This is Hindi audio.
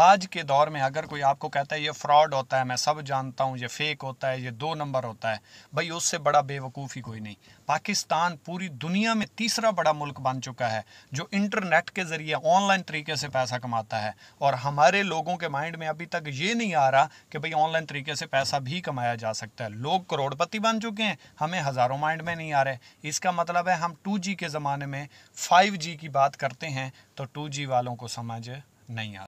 आज के दौर में अगर कोई आपको कहता है ये फ्रॉड होता है मैं सब जानता हूँ ये फेक होता है ये दो नंबर होता है भाई उससे बड़ा बेवकूफ़ ही कोई नहीं पाकिस्तान पूरी दुनिया में तीसरा बड़ा मुल्क बन चुका है जो इंटरनेट के ज़रिए ऑनलाइन तरीके से पैसा कमाता है और हमारे लोगों के माइंड में अभी तक ये नहीं आ रहा कि भाई ऑनलाइन तरीके से पैसा भी कमाया जा सकता है लोग करोड़पति बन चुके हैं हमें हज़ारों माइंड में नहीं आ रहे इसका मतलब है हम टू के ज़माने में फाइव की बात करते हैं तो टू वालों को समझ नहीं आ